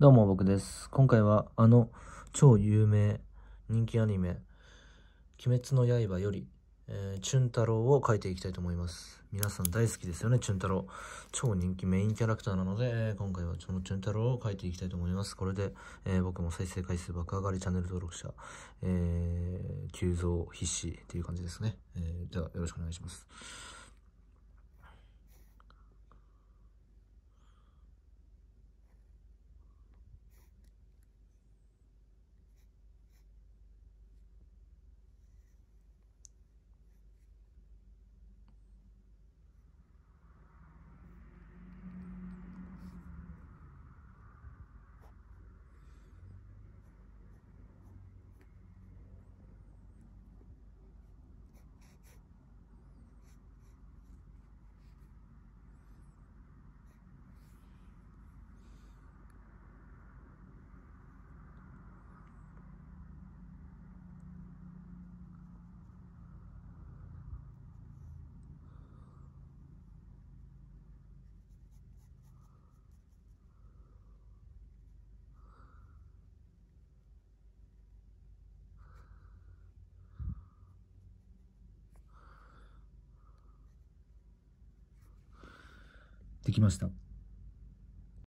どうも僕です。今回はあの超有名人気アニメ「鬼滅の刃」より、えー、チュン太郎を描いていきたいと思います。皆さん大好きですよね、チュン太郎。超人気メインキャラクターなので、今回はそのチュン太郎を描いていきたいと思います。これで、えー、僕も再生回数爆上がりチャンネル登録者、えー、急増必至っていう感じですね。えー、ではよろしくお願いします。できました。